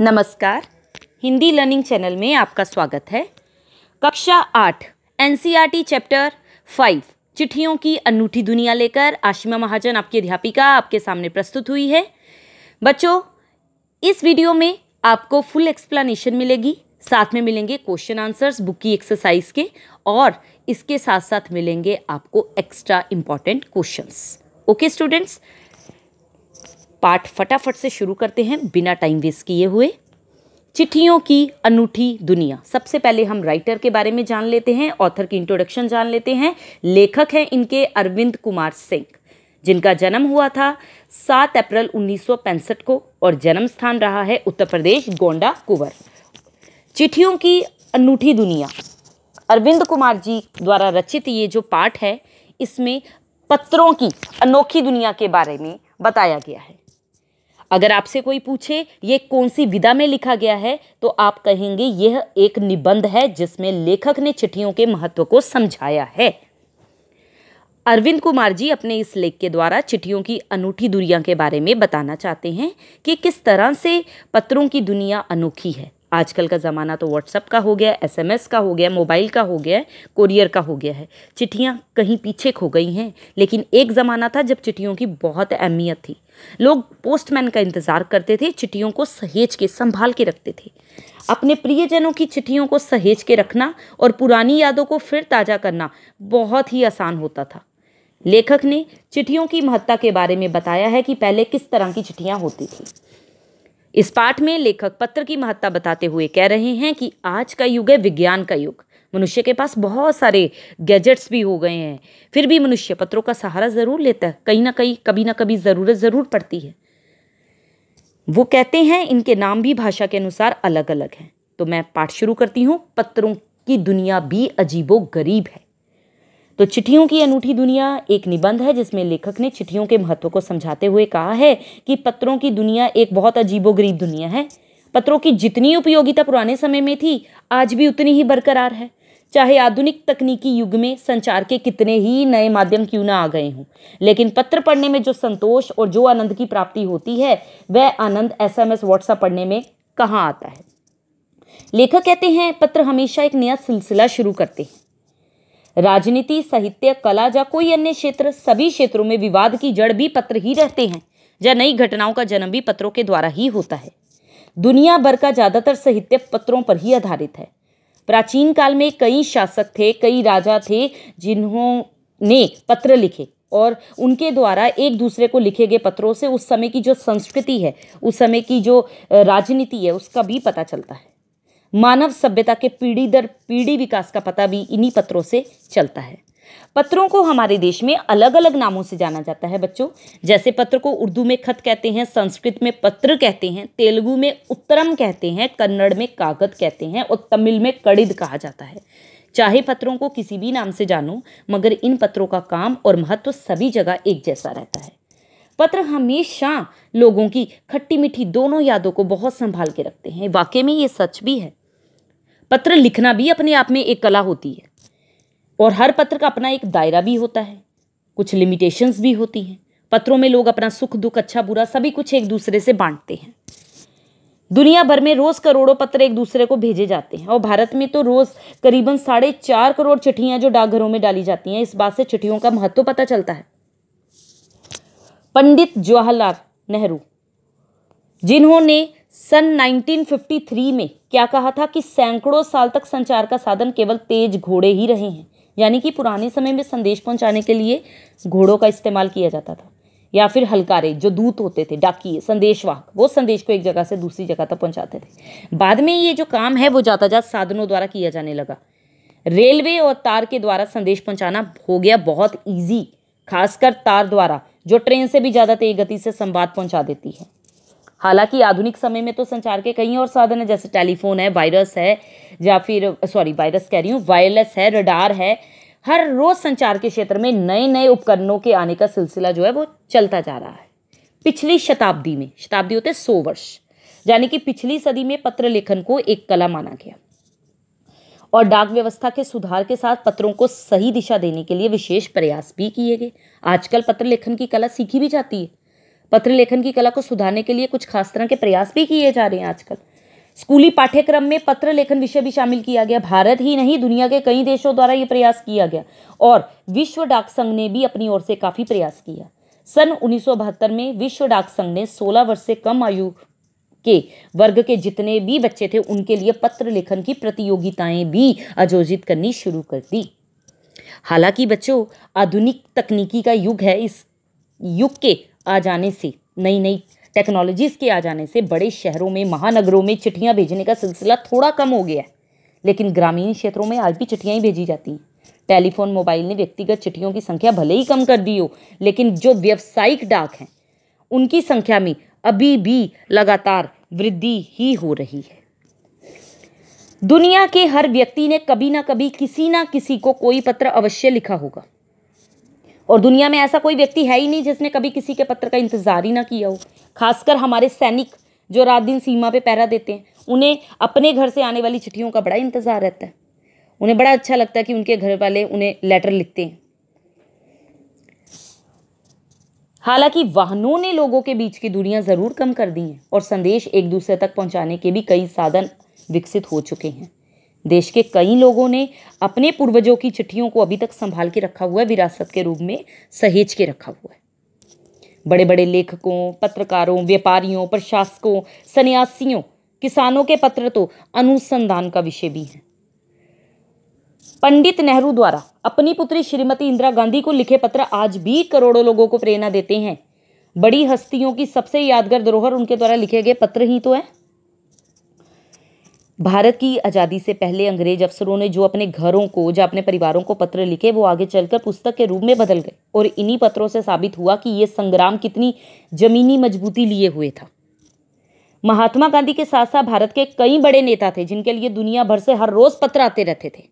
नमस्कार Hindi learning channel में आपका स्वागत है कक्षा आठ एन चैप्टर फाइव चिट्ठियों की अनूठी दुनिया लेकर आशिमा महाजन आपकी अध्यापिका आपके सामने प्रस्तुत हुई है बच्चों इस वीडियो में आपको फुल एक्सप्लेनेशन मिलेगी साथ में मिलेंगे क्वेश्चन आंसर्स बुक की एक्सरसाइज के और इसके साथ साथ मिलेंगे आपको extra important questions okay students पाठ फटाफट से शुरू करते हैं बिना टाइम वेस्ट किए हुए चिट्ठियों की अनूठी दुनिया सबसे पहले हम राइटर के बारे में जान लेते हैं ऑथर की इंट्रोडक्शन जान लेते हैं लेखक हैं इनके अरविंद कुमार सिंह जिनका जन्म हुआ था सात अप्रैल उन्नीस को और जन्म स्थान रहा है उत्तर प्रदेश गोंडा कुंवर चिट्ठियों की अनूठी दुनिया अरविंद कुमार जी द्वारा रचित ये जो पाठ है इसमें पत्रों की अनोखी दुनिया के बारे में बताया गया है अगर आपसे कोई पूछे ये कौन सी विधा में लिखा गया है तो आप कहेंगे यह एक निबंध है जिसमें लेखक ने चिट्ठियों के महत्व को समझाया है अरविंद कुमार जी अपने इस लेख के द्वारा चिट्ठियों की अनूठी दुनिया के बारे में बताना चाहते हैं कि किस तरह से पत्रों की दुनिया अनोखी है आजकल का ज़माना तो व्हाट्सअप का हो गया एसएमएस का हो गया मोबाइल का हो गया कोरियर का हो गया है चिट्ठियाँ कहीं पीछे खो गई हैं लेकिन एक ज़माना था जब चिट्ठियों की बहुत अहमियत थी लोग पोस्टमैन का इंतज़ार करते थे चिट्ठियों को सहेज के संभाल के रखते थे अपने प्रियजनों की चिट्ठियों को सहेज के रखना और पुरानी यादों को फिर ताज़ा करना बहुत ही आसान होता था लेखक ने चिट्ठियों की महत्ता के बारे में बताया है कि पहले किस तरह की चिट्ठियाँ होती थी इस पाठ में लेखक पत्र की महत्ता बताते हुए कह रहे हैं कि आज का युग है विज्ञान का युग मनुष्य के पास बहुत सारे गैजेट्स भी हो गए हैं फिर भी मनुष्य पत्रों का सहारा ज़रूर लेता है कहीं ना कहीं कभी ना कभी ज़रूरत ज़रूर पड़ती है वो कहते हैं इनके नाम भी भाषा के अनुसार अलग अलग हैं तो मैं पाठ शुरू करती हूँ पत्रों की दुनिया भी अजीबो गरीब है तो चिट्ठियों की अनूठी दुनिया एक निबंध है जिसमें लेखक ने चिट्ठियों के महत्व को समझाते हुए कहा है कि पत्रों की दुनिया एक बहुत अजीबोगरीब दुनिया है पत्रों की जितनी उपयोगिता पुराने समय में थी आज भी उतनी ही बरकरार है चाहे आधुनिक तकनीकी युग में संचार के कितने ही नए माध्यम क्यों ना आ गए हों लेकिन पत्र पढ़ने में जो संतोष और जो आनंद की प्राप्ति होती है वह आनंद एस एम एस व्हाट्सएप पढ़ने में कहाँ आता है लेखक कहते हैं पत्र हमेशा एक नया सिलसिला शुरू करते हैं राजनीति साहित्य कला या कोई अन्य क्षेत्र सभी क्षेत्रों में विवाद की जड़ भी पत्र ही रहते हैं या नई घटनाओं का जन्म भी पत्रों के द्वारा ही होता है दुनिया भर का ज़्यादातर साहित्य पत्रों पर ही आधारित है प्राचीन काल में कई शासक थे कई राजा थे जिन्होंने पत्र लिखे और उनके द्वारा एक दूसरे को लिखे गए पत्रों से उस समय की जो संस्कृति है उस समय की जो राजनीति है उसका भी पता चलता है मानव सभ्यता के पीढ़ी दर पीढ़ी विकास का पता भी इन्हीं पत्रों से चलता है पत्रों को हमारे देश में अलग अलग नामों से जाना जाता है बच्चों जैसे पत्र को उर्दू में खत कहते हैं संस्कृत में पत्र कहते हैं तेलुगु में उत्तरम कहते हैं कन्नड़ में कागद कहते हैं और तमिल में कड़िद कहा जाता है चाहे पत्रों को किसी भी नाम से जानो मगर इन पत्रों का काम और महत्व सभी जगह एक जैसा रहता है पत्र हमेशा लोगों की खट्टी मीठी दोनों यादों को बहुत संभाल के रखते हैं वाकई में ये सच भी है पत्र लिखना भी अपने आप में एक कला होती है और हर पत्र का अपना एक दायरा भी होता है कुछ लिमिटेशंस भी होती हैं पत्रों में लोग अपना सुख दुख अच्छा बुरा सभी कुछ एक दूसरे से बांटते हैं दुनिया भर में रोज़ करोड़ों पत्र एक दूसरे को भेजे जाते हैं और भारत में तो रोज़ करीबन साढ़े चार करोड़ चिट्ठियाँ जो डाकघरों में डाली जाती हैं इस बात से चिट्ठियों का महत्व पता चलता है पंडित जवाहरलाल नेहरू जिन्होंने सन 1953 में क्या कहा था कि सैकड़ों साल तक संचार का साधन केवल तेज घोड़े ही रहे हैं यानी कि पुराने समय में संदेश पहुंचाने के लिए घोड़ों का इस्तेमाल किया जाता था या फिर हलकारे जो दूत होते थे डाकि संदेशवाहक वो संदेश को एक जगह से दूसरी जगह तक पहुंचाते थे बाद में ये जो काम है वो यातायात साधनों द्वारा किया जाने लगा रेलवे और तार के द्वारा संदेश पहुंचाना हो गया बहुत ईजी खासकर तार द्वारा जो ट्रेन से भी ज़्यादा तेज गति से संवाद पहुंचा देती है हालांकि आधुनिक समय में तो संचार के कई और साधन है जैसे टेलीफोन है वायरस है या फिर सॉरी वायरस कह रही हूँ वायरलेस है रडार है हर रोज़ संचार के क्षेत्र में नए नए उपकरणों के आने का सिलसिला जो है वो चलता जा रहा है पिछली शताब्दी में शताब्दी होते सौ वर्ष यानी कि पिछली सदी में पत्र लेखन को एक कला माना गया और डाक व्यवस्था के सुधार के साथ पत्रों को सही दिशा देने के लिए विशेष प्रयास भी किए गए आजकल पत्र लेखन की कला सीखी भी जाती है पत्र लेखन की कला को सुधारने के लिए कुछ खास तरह के प्रयास भी किए जा रहे हैं आजकल स्कूली पाठ्यक्रम में पत्र लेखन विषय भी शामिल किया गया भारत ही नहीं दुनिया के कई देशों द्वारा ये प्रयास किया गया और विश्व डाक संघ ने भी अपनी ओर से काफ़ी प्रयास किया सन उन्नीस में विश्व डाक संघ ने 16 वर्ष से कम आयु के वर्ग के जितने भी बच्चे थे उनके लिए पत्र लेखन की प्रतियोगिताएं भी आयोजित करनी शुरू कर दी हालांकि बच्चों आधुनिक तकनीकी का युग है इस युग के आ जाने से नई नई टेक्नोलॉजीज़ के आ जाने से बड़े शहरों में महानगरों में चिट्ठियाँ भेजने का सिलसिला थोड़ा कम हो गया है लेकिन ग्रामीण क्षेत्रों में आज भी चिट्ठियाँ ही भेजी जाती हैं टेलीफोन मोबाइल ने व्यक्तिगत चिट्ठियों की संख्या भले ही कम कर दी हो लेकिन जो व्यावसायिक डाक हैं उनकी संख्या में अभी भी लगातार वृद्धि ही हो रही है दुनिया के हर व्यक्ति ने कभी ना कभी किसी ना किसी को कोई पत्र अवश्य लिखा होगा और दुनिया में ऐसा कोई व्यक्ति है ही नहीं जिसने कभी किसी के पत्र का इंतज़ार ही ना किया हो खासकर हमारे सैनिक जो रात दिन सीमा पे पहरा देते हैं उन्हें अपने घर से आने वाली चिट्ठियों का बड़ा इंतज़ार रहता है उन्हें बड़ा अच्छा लगता है कि उनके घर वाले उन्हें लेटर लिखते हैं हालांकि वाहनों ने लोगों के बीच की दूरियां ज़रूर कम कर दी हैं और संदेश एक दूसरे तक पहुंचाने के भी कई साधन विकसित हो चुके हैं देश के कई लोगों ने अपने पूर्वजों की चिट्ठियों को अभी तक संभाल के रखा हुआ है विरासत के रूप में सहेज के रखा हुआ है बड़े बड़े लेखकों पत्रकारों व्यापारियों प्रशासकों सन्यासियों किसानों के पत्र तो अनुसंधान का विषय भी हैं पंडित नेहरू द्वारा अपनी पुत्री श्रीमती इंदिरा गांधी को लिखे पत्र आज भी करोड़ों लोगों को प्रेरणा देते हैं बड़ी हस्तियों की सबसे यादगार धरोहर उनके द्वारा लिखे गए पत्र ही तो है भारत की आज़ादी से पहले अंग्रेज अफसरों ने जो अपने घरों को जो अपने परिवारों को पत्र लिखे वो आगे चलकर पुस्तक के रूप में बदल गए और इन्हीं पत्रों से साबित हुआ कि ये संग्राम कितनी जमीनी मजबूती लिए हुए था महात्मा गांधी के साथ साथ भारत के कई बड़े नेता थे जिनके लिए दुनिया भर से हर रोज़ पत्र आते रहते थे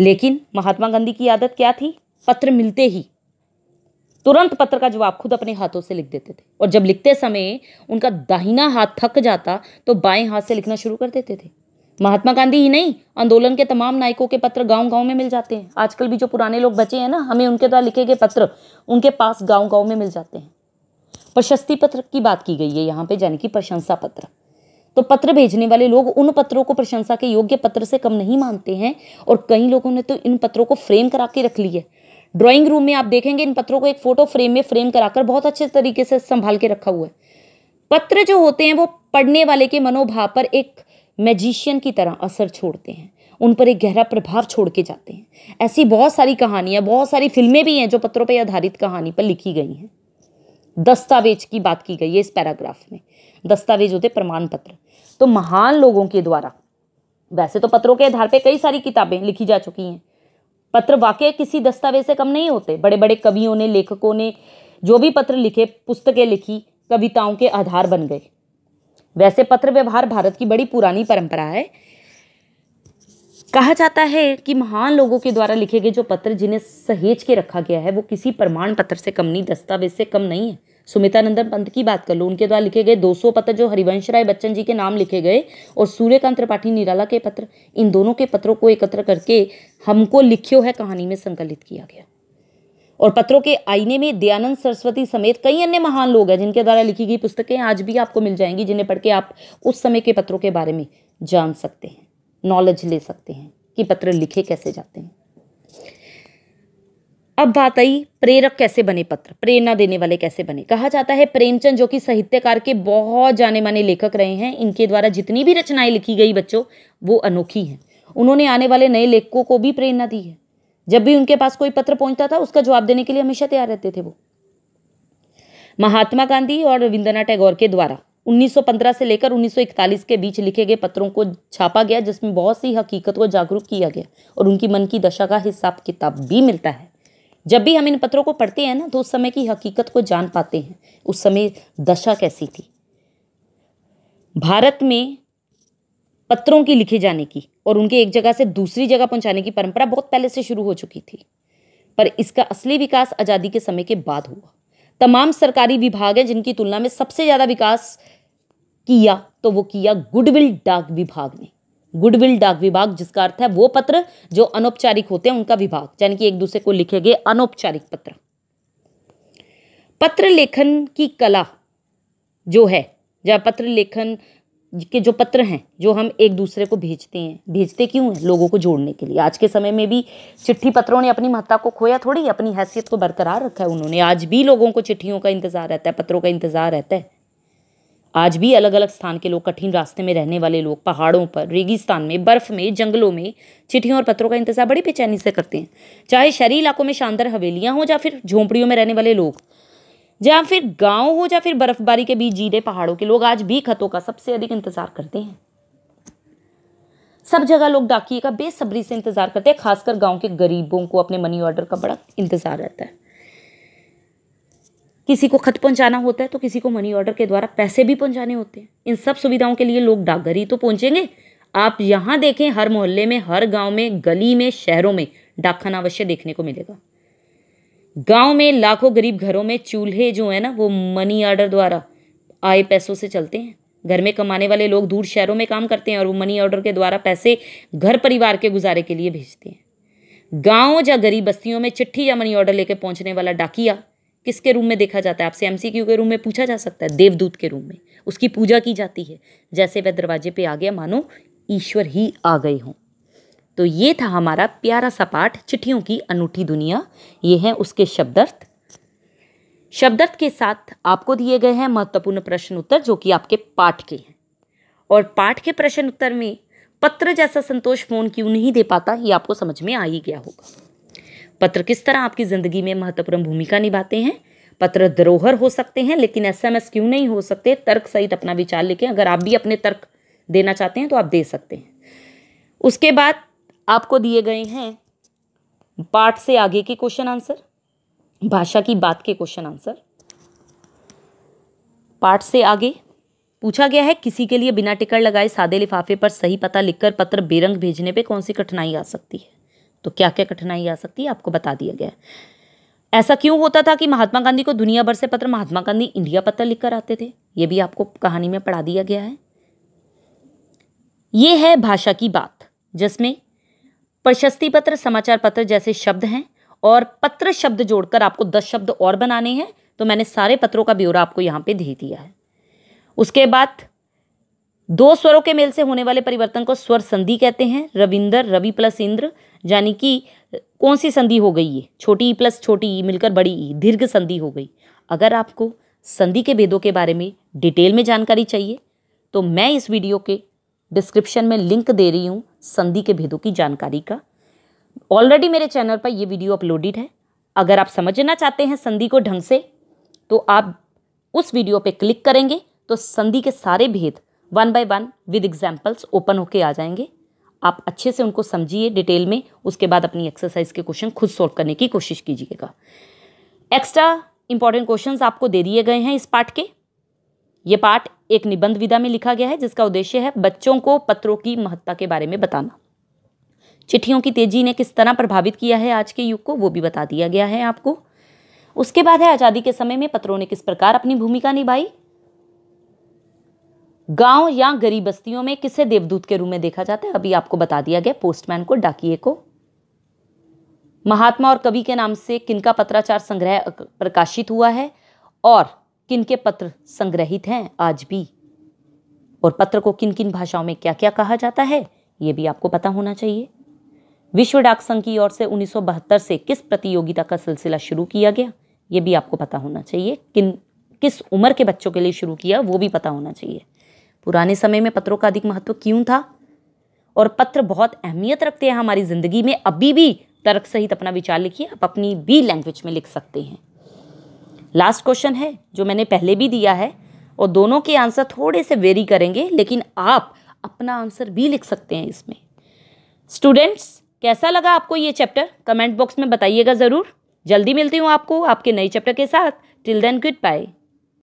लेकिन महात्मा गांधी की आदत क्या थी पत्र मिलते ही तुरंत पत्र का जवाब खुद अपने हाथों से लिख देते थे और जब लिखते समय उनका दाहिना हाथ थक जाता तो बाएं हाथ से लिखना शुरू कर देते थे महात्मा गांधी ही नहीं आंदोलन के तमाम नायकों के पत्र गांव-गांव में मिल जाते हैं आजकल भी जो पुराने लोग बचे हैं ना हमें उनके द्वारा लिखे गए पत्र उनके पास गांव-गांव में मिल जाते हैं प्रशस्ति पत्र की बात की गई है यहाँ पे यानी कि प्रशंसा पत्र तो पत्र भेजने वाले लोग उन पत्रों को प्रशंसा के योग्य पत्र से कम नहीं मानते हैं और कई लोगों ने तो इन पत्रों को फ्रेम करा के रख ली है ड्राइंग रूम में आप देखेंगे इन पत्रों को एक फोटो फ्रेम में फ्रेम कराकर बहुत अच्छे तरीके से संभाल के रखा हुआ है पत्र जो होते हैं वो पढ़ने वाले के मनोभाव पर एक मैजिशियन की तरह असर छोड़ते हैं उन पर एक गहरा प्रभाव छोड़ के जाते हैं ऐसी बहुत सारी कहानियाँ बहुत सारी फिल्में भी हैं जो पत्रों पर आधारित कहानी पर लिखी गई हैं दस्तावेज की बात की गई है इस पैराग्राफ में दस्तावेज होते प्रमाण पत्र तो महान लोगों के द्वारा वैसे तो पत्रों के आधार पर कई सारी किताबें लिखी जा चुकी हैं पत्र वाकई किसी दस्तावेज से कम नहीं होते बड़े बड़े कवियों ने लेखकों ने जो भी पत्र लिखे पुस्तकें लिखी कविताओं के आधार बन गए वैसे पत्र व्यवहार भारत की बड़ी पुरानी परंपरा है कहा जाता है कि महान लोगों के द्वारा लिखे गए जो पत्र जिन्हें सहेज के रखा गया है वो किसी प्रमाण पत्र से कम नहीं दस्तावेज से कम नहीं है सुमिता नंदन पंत की बात कर लो उनके द्वारा लिखे गए 200 पत्र जो हरिवंश राय बच्चन जी के नाम लिखे गए और सूर्यकांत त्रिपाठी निराला के पत्र इन दोनों के पत्रों को एकत्र करके हमको लिखियो है कहानी में संकलित किया गया और पत्रों के आईने में दयानंद सरस्वती समेत कई अन्य महान लोग हैं जिनके द्वारा लिखी गई पुस्तकें आज भी आपको मिल जाएंगी जिन्हें पढ़ के आप उस समय के पत्रों के बारे में जान सकते हैं नॉलेज ले सकते हैं कि पत्र लिखे कैसे जाते हैं अब बात आई प्रेरक कैसे बने पत्र प्रेरणा देने वाले कैसे बने कहा जाता है प्रेमचंद जो कि साहित्यकार के बहुत जाने माने लेखक रहे हैं इनके द्वारा जितनी भी रचनाएं लिखी गई बच्चों वो अनोखी हैं उन्होंने आने वाले नए लेखकों को भी प्रेरणा दी है जब भी उनके पास कोई पत्र पहुंचता था उसका जवाब देने के लिए हमेशा तैयार रहते थे वो महात्मा गांधी और रविंद्रनाथ टैगोर के द्वारा 1915 से लेकर 1941 के बीच लिखे गए पत्रों को छापा गया जिसमें बहुत सी हकीकत को जागरूक किया गया और उनकी मन की दशा का हिसाब किताब भी मिलता है जब भी हम इन पत्रों को पढ़ते हैं ना तो उस समय की हकीकत को जान पाते हैं उस समय दशा कैसी थी भारत में पत्रों की लिखे जाने की और उनके एक जगह से दूसरी जगह पहुंचाने की परंपरा बहुत पहले से शुरू हो चुकी थी पर इसका असली विकास आज़ादी के समय के बाद हुआ तमाम सरकारी विभाग हैं जिनकी तुलना में सबसे ज़्यादा विकास किया तो वो किया गुडविल डाक विभाग ने गुडविल डाक विभाग जिसका अर्थ है वो पत्र जो अनौपचारिक होते हैं उनका विभाग यानी कि एक दूसरे को लिखे गए अनौपचारिक पत्र पत्र लेखन की कला जो है या पत्र लेखन के जो पत्र हैं जो हम एक दूसरे को भेजते हैं भेजते क्यों हैं लोगों को जोड़ने के लिए आज के समय में भी चिट्ठी पत्रों ने अपनी महत्ता को खोया थोड़ी अपनी हैसियत को बरकरार रखा है उन्होंने आज भी लोगों को चिट्ठियों का इंतज़ार रहता है पत्रों का इंतज़ार रहता है आज भी अलग अलग स्थान के लोग कठिन रास्ते में रहने वाले लोग पहाड़ों पर रेगिस्तान में बर्फ़ में जंगलों में चिट्ठियों और पत्रों का इंतजार बड़ी बेचैनी से करते हैं चाहे शहरी इलाकों में शानदार हवेलियाँ हो या फिर झोंपड़ियों में रहने वाले लोग या फिर गाँव हो या फिर बर्फबारी के बीच जी रहे पहाड़ों के लोग आज भी खतों का सबसे अधिक इंतजार करते हैं सब जगह लोग डाकिए का बेसब्री से इंतजार करते हैं खासकर गांव के गरीबों को अपने मनी ऑर्डर का बड़ा इंतजार रहता है किसी को खत पहुंचाना होता है तो किसी को मनी ऑर्डर के द्वारा पैसे भी पहुंचाने होते हैं इन सब सुविधाओं के लिए लोग डाकघर ही तो पहुंचेंगे आप यहाँ देखें हर मोहल्ले में हर गांव में गली में शहरों में डाकखाना अवश्य देखने को मिलेगा गांव में लाखों गरीब घरों में चूल्हे जो है ना वो मनी ऑर्डर द्वारा आए पैसों से चलते हैं घर में कमाने वाले लोग दूर शहरों में काम करते हैं और वो मनी ऑर्डर के द्वारा पैसे घर परिवार के गुजारे के लिए भेजते हैं गाँव या गरीब बस्तियों में चिट्ठी या मनी ऑर्डर लेकर पहुंचने वाला डाकिया किसके रूम में देखा जाता है आपसे एमसीक्यू के रूम में पूछा जा सकता है देवदूत के रूम में उसकी पूजा की जाती है जैसे वह दरवाजे पे आ गया मानो ईश्वर ही आ गए हों तो ये था हमारा प्यारा सा पाठ चिट्ठियों की अनूठी दुनिया ये है उसके शब्दार्थ शब्दार्थ के साथ आपको दिए गए हैं महत्वपूर्ण प्रश्न उत्तर जो कि आपके पाठ के हैं और पाठ के प्रश्न उत्तर में पत्र जैसा संतोष फ़ोन क्यों नहीं दे पाता ये आपको समझ में आ ही गया होगा पत्र किस तरह आपकी ज़िंदगी में महत्वपूर्ण भूमिका निभाते हैं पत्र धरोहर हो सकते हैं लेकिन एस एम एस क्यों नहीं हो सकते तर्क सहित अपना विचार लिखे अगर आप भी अपने तर्क देना चाहते हैं तो आप दे सकते हैं उसके बाद आपको दिए गए हैं पाठ से आगे के क्वेश्चन आंसर भाषा की बात के क्वेश्चन आंसर पाठ से आगे पूछा गया है किसी के लिए बिना टिकट लगाए सादे लिफाफे पर सही पता लिखकर पत्र बेरंग भेजने पे कौन सी कठिनाई आ सकती है तो क्या क्या कठिनाई आ सकती है आपको बता दिया गया ऐसा क्यों होता था कि महात्मा गांधी को दुनिया भर से पत्र महात्मा गांधी इंडिया पत्र लिखकर आते थे ये भी आपको कहानी में पढ़ा दिया गया है ये है भाषा की बात जिसमें प्रशस्ति पत्र समाचार पत्र जैसे शब्द हैं और पत्र शब्द जोड़कर आपको दस शब्द और बनाने हैं तो मैंने सारे पत्रों का ब्यौरा आपको यहाँ पे दे दिया है उसके बाद दो स्वरों के मेल से होने वाले परिवर्तन को स्वर संधि कहते हैं रविंदर रवि प्लस इंद्र यानी कि कौन सी संधि हो गई ये छोटी ई प्लस छोटी ई मिलकर बड़ी ई दीर्घ संधि हो गई अगर आपको संधि के भेदों के बारे में डिटेल में जानकारी चाहिए तो मैं इस वीडियो के डिस्क्रिप्शन में लिंक दे रही हूँ संधि के भेदों की जानकारी का ऑलरेडी मेरे चैनल पर यह वीडियो अपलोडेड है अगर आप समझना चाहते हैं संधि को ढंग से तो आप उस वीडियो पर क्लिक करेंगे तो संधि के सारे भेद one by one with examples open होके आ जाएंगे आप अच्छे से उनको समझिए डिटेल में उसके बाद अपनी एक्सरसाइज के क्वेश्चन खुद सॉल्व करने की कोशिश कीजिएगा एक्स्ट्रा इंपॉर्टेंट क्वेश्चंस आपको दे दिए गए हैं इस पार्ट के ये पार्ट एक निबंध विधा में लिखा गया है जिसका उद्देश्य है बच्चों को पत्रों की महत्ता के बारे में बताना चिट्ठियों की तेजी ने किस तरह प्रभावित किया है आज के युग को वो भी बता दिया गया है आपको उसके बाद है आज़ादी के समय में पत्रों ने किस प्रकार अपनी भूमिका निभाई गांव या गरीब बस्तियों में किसे देवदूत के रूप में देखा जाता है अभी आपको बता दिया गया पोस्टमैन को डाकिए को महात्मा और कवि के नाम से किनका पत्राचार संग्रह प्रकाशित हुआ है और किनके पत्र संग्रहित हैं आज भी और पत्र को किन किन भाषाओं में क्या क्या कहा जाता है ये भी आपको पता होना चाहिए विश्व डाक संघ की ओर से उन्नीस से किस प्रतियोगिता का सिलसिला शुरू किया गया ये भी आपको पता होना चाहिए किन किस उम्र के बच्चों के लिए शुरू किया वो भी पता होना चाहिए पुराने समय में पत्रों का अधिक महत्व क्यों था और पत्र बहुत अहमियत रखते हैं हमारी ज़िंदगी में अभी भी तर्क सहित अपना विचार लिखिए आप अपनी भी लैंग्वेज में लिख सकते हैं लास्ट क्वेश्चन है जो मैंने पहले भी दिया है और दोनों के आंसर थोड़े से वेरी करेंगे लेकिन आप अपना आंसर भी लिख सकते हैं इसमें स्टूडेंट्स कैसा लगा आपको ये चैप्टर कमेंट बॉक्स में बताइएगा ज़रूर जल्दी मिलती हूँ आपको आपके नए चैप्टर के साथ टिल देन गुड बाय